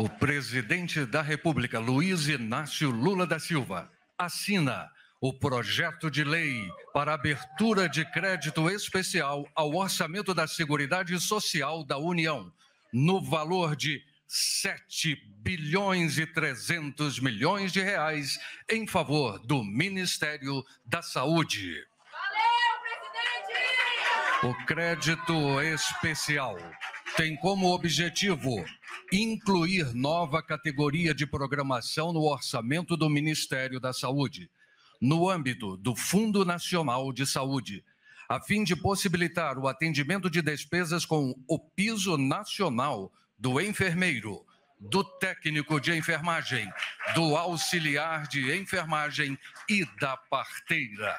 O presidente da República, Luiz Inácio Lula da Silva, assina o projeto de lei para abertura de crédito especial ao orçamento da Seguridade Social da União, no valor de 7 bilhões e 300 milhões de reais em favor do Ministério da Saúde. Valeu, presidente! O crédito especial tem como objetivo incluir nova categoria de programação no orçamento do Ministério da Saúde, no âmbito do Fundo Nacional de Saúde, a fim de possibilitar o atendimento de despesas com o piso nacional do enfermeiro, do técnico de enfermagem, do auxiliar de enfermagem e da parteira.